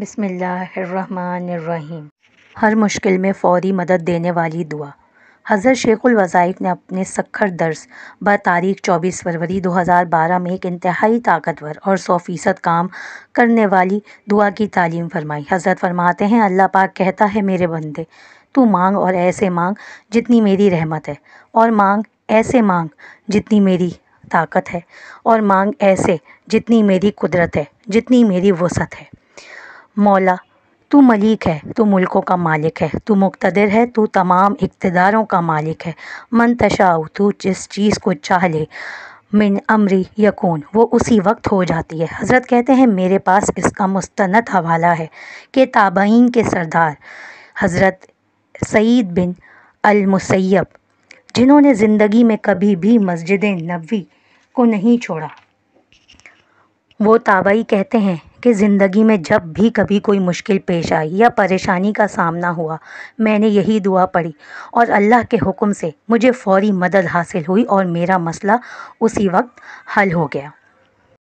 बसमीम हर मुश्किल में फ़ौरी मदद देने वाली दुआ हज़रत शेखुल वज़ाइफ ने अपने सखर दर्स ब तारीख चौबीस फरवरी 2012 में एक इंतहाई ताकतवर और सौ फ़ीसद काम करने वाली दुआ की तालीम फरमाई हज़रत फरमाते हैं अल्लाह पाक कहता है मेरे बंदे तू मांग और ऐसे मांग जितनी मेरी रहमत है और मांग ऐसे मांग जितनी मेरी ताकत है और मांग ऐसे जितनी मेरी कुदरत है जितनी मेरी वसत है मौला तू मलिक है तू मुल्कों का मालिक है तू मुख्तर है तू तमाम इकतदारों का मालिक है मन तशाओ तू जिस चीज़ को चाह ले मिन अमरी यकून वो उसी वक्त हो जाती है हज़रत कहते हैं मेरे पास इसका मुस्तनद हवाला है कि ताबाइन के सरदार हज़रत सईद बिन अलमसैब जिन्होंने ज़िंदगी में कभी भी मस्जिद नबी को नहीं छोड़ा वो ताबई कहते हैं कि ज़िंदगी में जब भी कभी कोई मुश्किल पेश आई या परेशानी का सामना हुआ मैंने यही दुआ पढ़ी और अल्लाह के हुक्म से मुझे फ़ौरी मदद हासिल हुई और मेरा मसला उसी वक्त हल हो गया